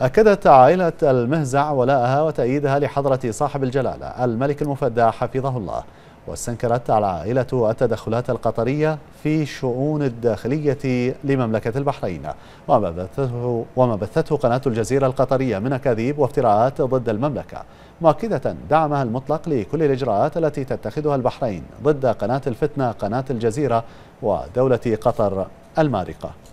أكدت عائلة المهزع ولاءها وتأييدها لحضرة صاحب الجلالة الملك المفدى حفظه الله واستنكرت العائلة التدخلات القطرية في شؤون الداخلية لمملكة البحرين وما بثته, وما بثته قناة الجزيرة القطرية من أكاذيب وافتراءات ضد المملكة مؤكدة دعمها المطلق لكل الإجراءات التي تتخذها البحرين ضد قناة الفتنة قناة الجزيرة ودولة قطر المارقة